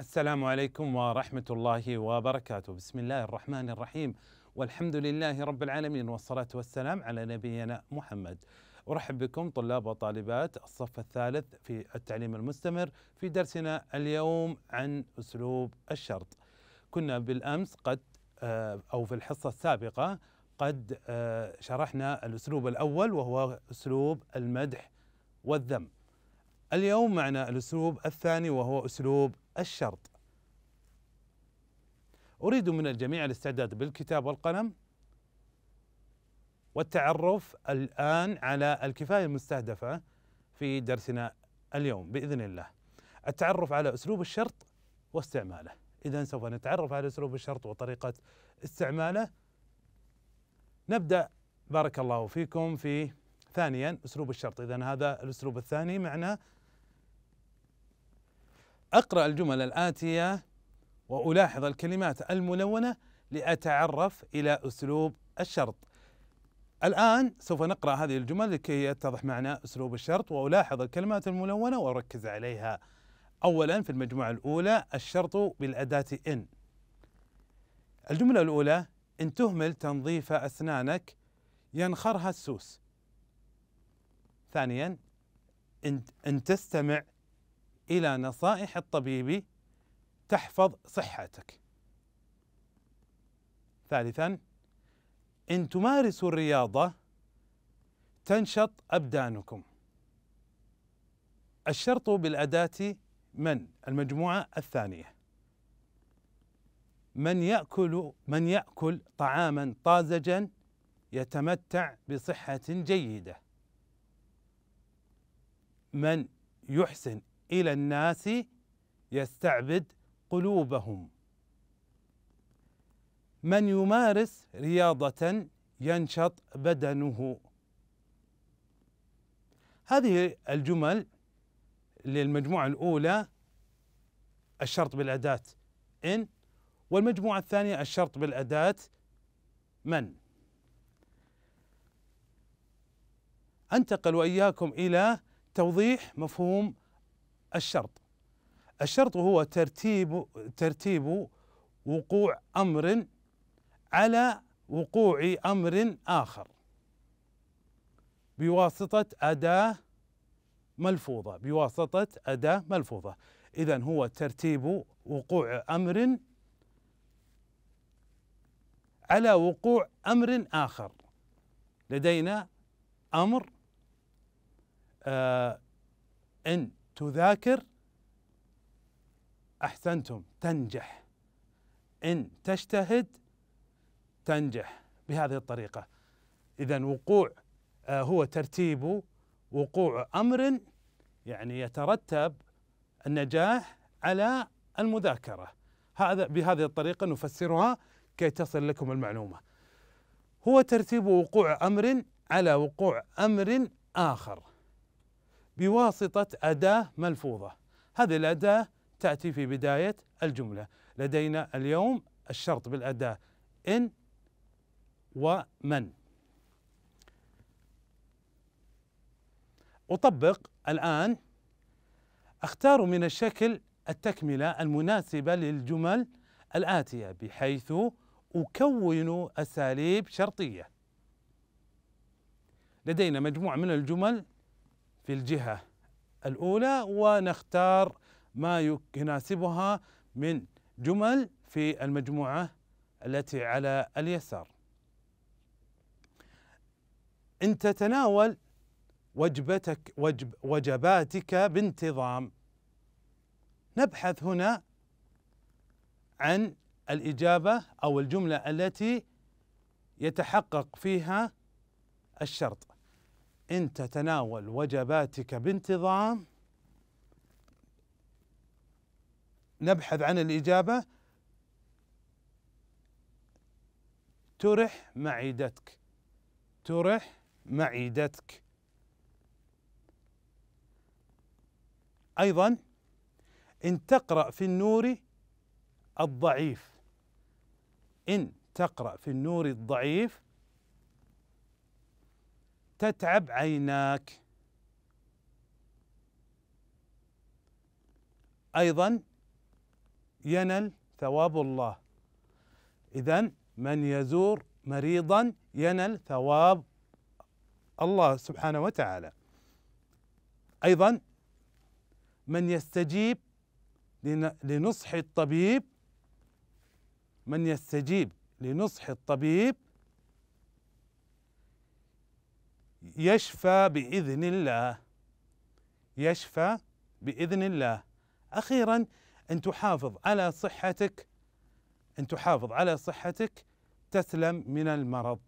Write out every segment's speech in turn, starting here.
السلام عليكم ورحمة الله وبركاته، بسم الله الرحمن الرحيم، والحمد لله رب العالمين والصلاة والسلام على نبينا محمد. أرحب بكم طلاب وطالبات الصف الثالث في التعليم المستمر في درسنا اليوم عن أسلوب الشرط. كنا بالأمس قد آه، أو في الحصة السابقة قد آه، شرحنا الأسلوب الأول وهو أسلوب المدح والذم. اليوم معنا الأسلوب الثاني وهو أسلوب الشرط أريد من الجميع الاستعداد بالكتاب والقلم والتعرف الآن على الكفاية المستهدفة في درسنا اليوم بإذن الله التعرف على أسلوب الشرط واستعماله إذا سوف نتعرف على أسلوب الشرط وطريقة استعماله نبدأ بارك الله فيكم في ثانيا أسلوب الشرط إذا هذا الأسلوب الثاني معنا أقرأ الجمل الآتية وألاحظ الكلمات الملونة لأتعرف إلى أسلوب الشرط الآن سوف نقرأ هذه الجمل لكي يتضح معنا أسلوب الشرط وألاحظ الكلمات الملونة وأركز عليها أولا في المجموعة الأولى الشرط بالأداة إن الجملة الأولى إن تهمل تنظيف أسنانك ينخرها السوس ثانيا إن, إن تستمع الى نصائح الطبيب تحفظ صحتك. ثالثا ان تمارسوا الرياضه تنشط ابدانكم. الشرط بالاداه من المجموعه الثانيه. من ياكل من ياكل طعاما طازجا يتمتع بصحه جيده. من يحسن الى الناس يستعبد قلوبهم من يمارس رياضه ينشط بدنه هذه الجمل للمجموعه الاولى الشرط بالاداه ان والمجموعه الثانيه الشرط بالاداه من انتقل واياكم الى توضيح مفهوم الشرط الشرط هو ترتيب ترتيب وقوع امر على وقوع امر اخر بواسطه اداه ملفوظه بواسطه اداه ملفوظه اذا هو ترتيب وقوع امر على وقوع امر اخر لدينا امر آه ان تذاكر احسنتم تنجح ان تجتهد تنجح بهذه الطريقه اذا وقوع آه، هو ترتيب وقوع امر يعني يترتب النجاح على المذاكره هذا بهذه الطريقه نفسرها كي تصل لكم المعلومه هو ترتيب وقوع امر على وقوع امر اخر بواسطة أداة ملفوظة هذه الأداة تأتي في بداية الجملة لدينا اليوم الشرط بالأداة إن ومن أطبق الآن أختار من الشكل التكملة المناسبة للجمل الآتية بحيث أكون أساليب شرطية لدينا مجموعة من الجمل في الجهة الأولى ونختار ما يناسبها من جمل في المجموعة التي على اليسار إن تتناول وجبتك وجب وجباتك بانتظام نبحث هنا عن الإجابة أو الجملة التي يتحقق فيها الشرط ان تتناول وجباتك بانتظام نبحث عن الاجابه ترح معدتك ترح معدتك ايضا ان تقرا في النور الضعيف ان تقرا في النور الضعيف تتعب عيناك ايضا ينل ثواب الله اذا من يزور مريضا ينل ثواب الله سبحانه وتعالى ايضا من يستجيب لنصح الطبيب من يستجيب لنصح الطبيب يشفى باذن الله يشفى باذن الله اخيرا ان تحافظ على صحتك ان تحافظ على صحتك تسلم من المرض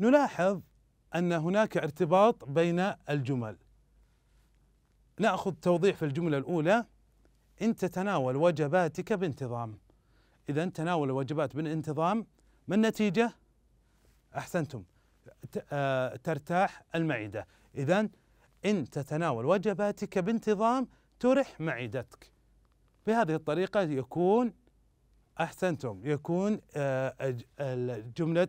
نلاحظ ان هناك ارتباط بين الجمل ناخذ توضيح في الجمله الاولى ان تتناول وجباتك بانتظام إذا تناول الواجبات بالانتظام ما النتيجة؟ أحسنتم آه، ترتاح المعدة إذا إن تتناول وجباتك بانتظام ترح معدتك بهذه الطريقة يكون أحسنتم يكون آه، جملة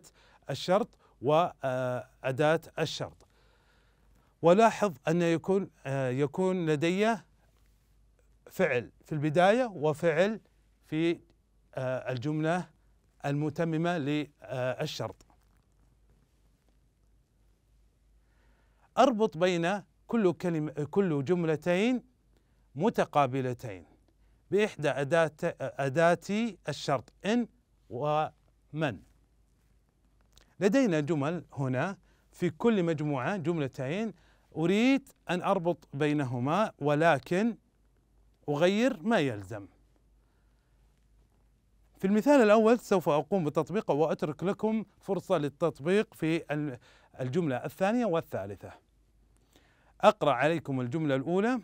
الشرط وأداة آه، الشرط ولاحظ أن يكون يكون لدي فعل في البداية وفعل في آه، الجملة المتممة للشرط أربط بين كل كلمة كل جملتين متقابلتين بإحدى أداة أداة الشرط إن ومن لدينا جمل هنا في كل مجموعة جملتين أريد أن أربط بينهما ولكن أغير ما يلزم في المثال الأول سوف أقوم بتطبيقه وأترك لكم فرصة للتطبيق في الجملة الثانية والثالثة أقرأ عليكم الجملة الأولى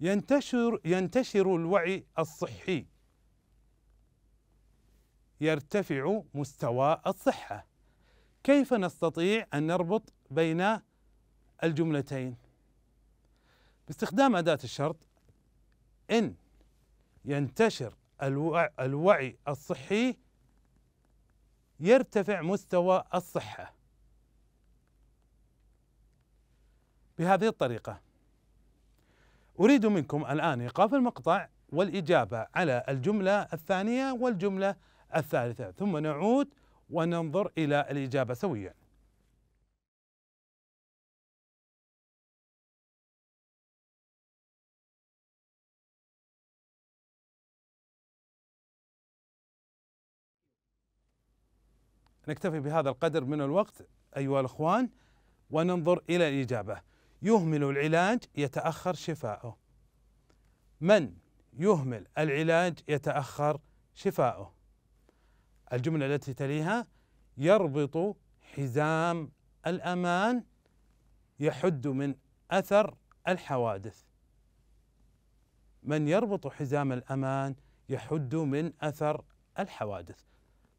ينتشر ينتشر الوعي الصحي يرتفع مستوى الصحة كيف نستطيع أن نربط بين الجملتين باستخدام أداة الشرط إن ينتشر الوعي الصحي يرتفع مستوى الصحة بهذه الطريقة أريد منكم الآن إيقاف المقطع والإجابة على الجملة الثانية والجملة الثالثة ثم نعود وننظر إلى الإجابة سوياً نكتفي بهذا القدر من الوقت أيها الأخوان وننظر إلى الإجابة يهمل العلاج يتأخر شفاؤه من يهمل العلاج يتأخر شفاؤه الجملة التي تليها يربط حزام الأمان يحد من أثر الحوادث من يربط حزام الأمان يحد من أثر الحوادث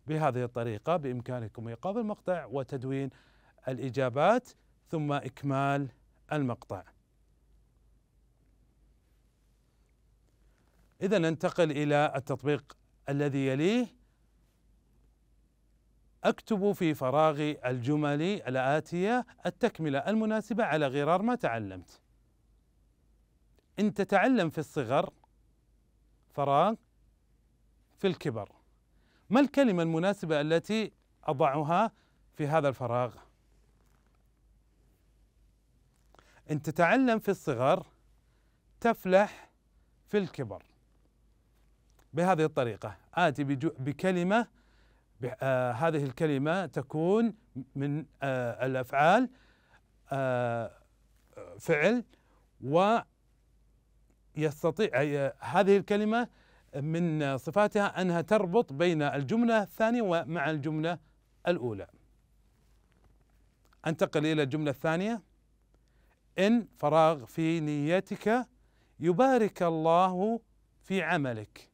بهذه الطريقة بإمكانكم إيقاف المقطع وتدوين الإجابات ثم إكمال المقطع إذا ننتقل إلى التطبيق الذي يليه أكتب في فراغ الجمل الآتية التكملة المناسبة على غرار ما تعلمت إن تتعلم في الصغر فراغ في الكبر ما الكلمة المناسبة التي أضعها في هذا الفراغ؟ إن تتعلم في الصغر تفلح في الكبر بهذه الطريقة آتي بكلمة آه هذه الكلمة تكون من آه الأفعال آه فعل ويستطيع آه، هذه الكلمة من صفاتها انها تربط بين الجمله الثانيه ومع الجمله الاولى. انتقل الى الجمله الثانيه ان فراغ في نيتك يبارك الله في عملك.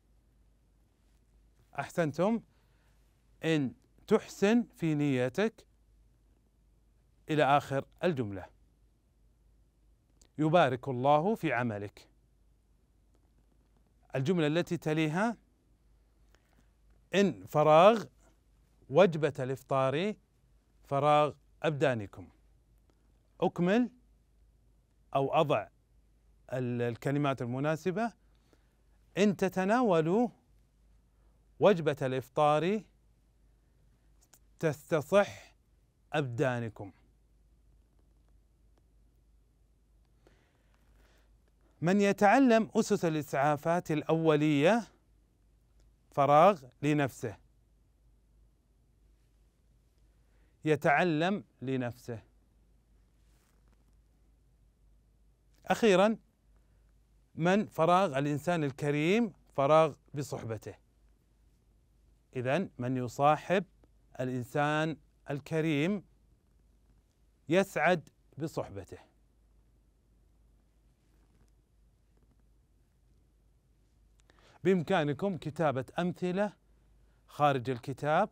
احسنتم ان تحسن في نيتك الى اخر الجمله. يبارك الله في عملك. الجملة التي تليها إن فراغ وجبة الإفطار فراغ أبدانكم أكمل أو أضع الكلمات المناسبة إن تتناولوا وجبة الإفطار تستصح أبدانكم من يتعلم أسس الإسعافات الأولية فراغ لنفسه يتعلم لنفسه أخيرا من فراغ الإنسان الكريم فراغ بصحبته إذا من يصاحب الإنسان الكريم يسعد بصحبته بإمكانكم كتابة أمثلة خارج الكتاب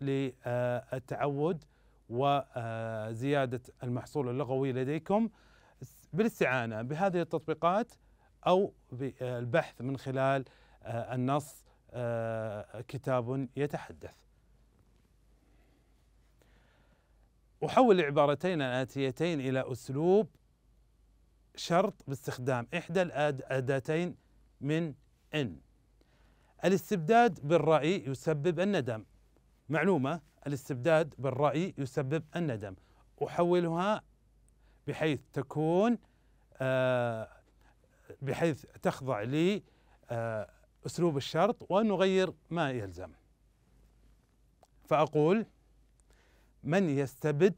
للتعود وزيادة المحصول اللغوي لديكم بالاستعانة بهذه التطبيقات أو بالبحث من خلال آه، النص آه، كتاب يتحدث أحول العبارتين الآتيتين إلى أسلوب شرط باستخدام إحدى الأداتين من إن الاستبداد بالرأي يسبب الندم معلومة الاستبداد بالرأي يسبب الندم أحولها بحيث تكون آه، بحيث تخضع لأسلوب آه، الشرط ونغير ما يلزم فأقول من يستبد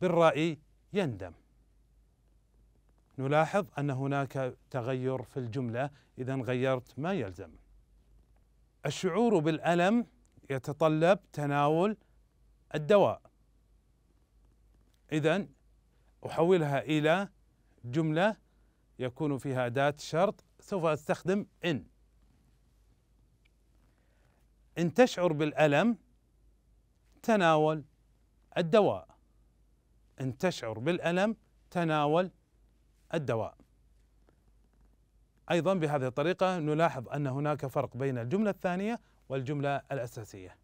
بالرأي يندم نلاحظ أن هناك تغير في الجملة إذا غيرت ما يلزم الشعور بالألم يتطلب تناول الدواء إذا أحولها إلى جملة يكون فيها أداة شرط سوف أستخدم إن إن تشعر بالألم تناول الدواء إن تشعر بالألم تناول الدواء ايضا بهذه الطريقه نلاحظ ان هناك فرق بين الجمله الثانيه والجمله الاساسيه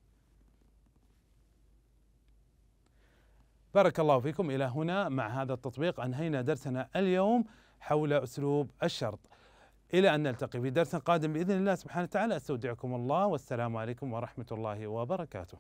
بارك الله فيكم الى هنا مع هذا التطبيق انهينا درسنا اليوم حول اسلوب الشرط الى ان نلتقي في درس قادم باذن الله سبحانه وتعالى استودعكم الله والسلام عليكم ورحمه الله وبركاته